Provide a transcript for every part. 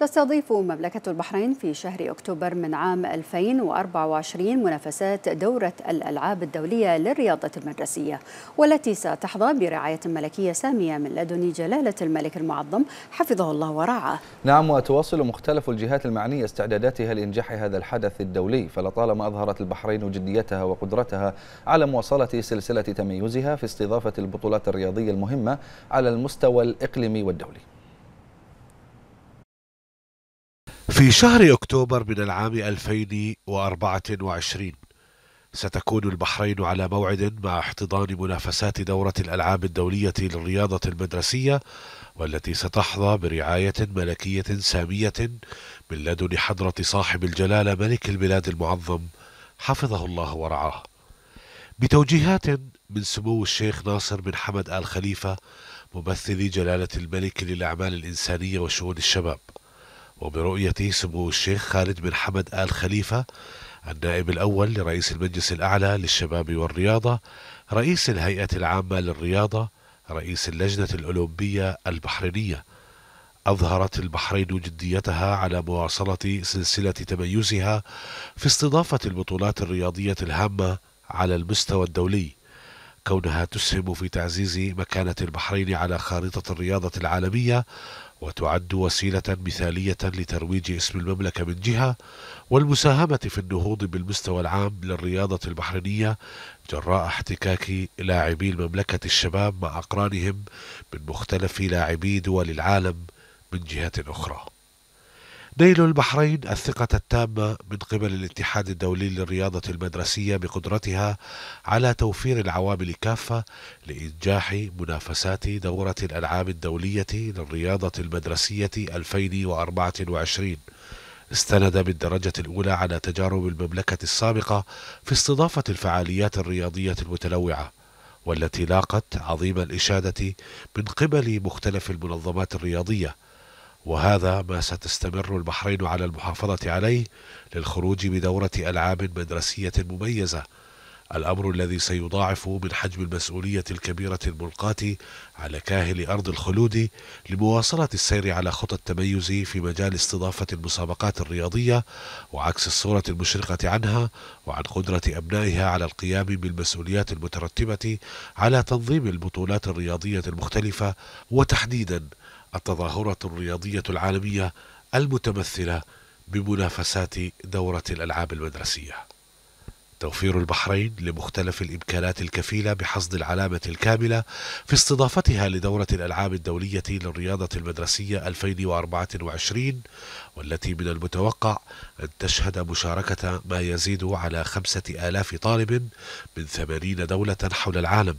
تستضيف مملكة البحرين في شهر أكتوبر من عام 2024 منافسات دورة الألعاب الدولية للرياضة المدرسية والتي ستحظى برعاية ملكية سامية من لدن جلالة الملك المعظم حفظه الله ورعاه نعم وتواصل مختلف الجهات المعنية استعداداتها لإنجاح هذا الحدث الدولي فلطالما أظهرت البحرين جديتها وقدرتها على مواصلة سلسلة تميزها في استضافة البطولات الرياضية المهمة على المستوى الإقليمي والدولي في شهر أكتوبر من العام 2024 ستكون البحرين على موعد مع احتضان منافسات دورة الألعاب الدولية للرياضة المدرسية والتي ستحظى برعاية ملكية سامية من لدن حضرة صاحب الجلالة ملك البلاد المعظم حفظه الله ورعاه بتوجيهات من سمو الشيخ ناصر بن حمد آل خليفة ممثل جلالة الملك للأعمال الإنسانية وشؤون الشباب وبرؤيته سمو الشيخ خالد بن حمد آل خليفة النائب الأول لرئيس المجلس الأعلى للشباب والرياضة رئيس الهيئة العامة للرياضة رئيس اللجنة الأولمبية البحرينية أظهرت البحرين جديتها على مواصلة سلسلة تميزها في استضافة البطولات الرياضية الهامة على المستوى الدولي كونها تسهم في تعزيز مكانة البحرين على خارطة الرياضة العالمية وتعد وسيلة مثالية لترويج اسم المملكة من جهة والمساهمة في النهوض بالمستوى العام للرياضة البحرينية جراء احتكاك لاعبي المملكة الشباب مع أقرانهم من مختلف لاعبي دول العالم من جهة أخرى نيل البحرين الثقة التامة من قبل الاتحاد الدولي للرياضة المدرسية بقدرتها على توفير العوامل كافة لإنجاح منافسات دورة الألعاب الدولية للرياضة المدرسية 2024 استند بالدرجة الأولى على تجارب المملكة السابقة في استضافة الفعاليات الرياضية المتنوعة والتي لاقت عظيم الإشادة من قبل مختلف المنظمات الرياضية وهذا ما ستستمر البحرين على المحافظة عليه للخروج بدورة ألعاب مدرسية مميزة الأمر الذي سيضاعف من حجم المسؤولية الكبيرة الملقاة على كاهل أرض الخلود لمواصلة السير على خطى التميز في مجال استضافة المسابقات الرياضية وعكس الصورة المشرقة عنها وعن قدرة أبنائها على القيام بالمسؤوليات المترتبة على تنظيم البطولات الرياضية المختلفة وتحديدا التظاهرة الرياضية العالمية المتمثلة بمنافسات دورة الألعاب المدرسية توفير البحرين لمختلف الإمكانات الكفيلة بحصد العلامة الكاملة في استضافتها لدورة الألعاب الدولية للرياضة المدرسية 2024 والتي من المتوقع أن تشهد مشاركة ما يزيد على خمسة آلاف طالب من ثمانين دولة حول العالم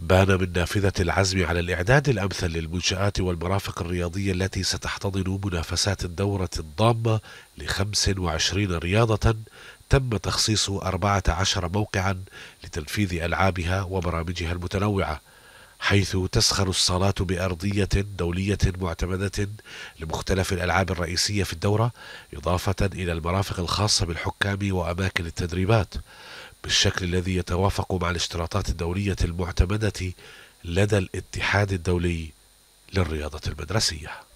بان من نافذة العزم على الإعداد الأمثل للمنشآت والمرافق الرياضية التي ستحتضن منافسات الدورة الضامة لخمس وعشرين رياضة تم تخصيص أربعة عشر موقعا لتنفيذ ألعابها وبرامجها المتنوعة حيث تسخر الصالات بأرضية دولية معتمدة لمختلف الألعاب الرئيسية في الدورة إضافة إلى المرافق الخاصة بالحكام وأماكن التدريبات بالشكل الذي يتوافق مع الاشتراطات الدولية المعتمدة لدى الاتحاد الدولي للرياضة المدرسية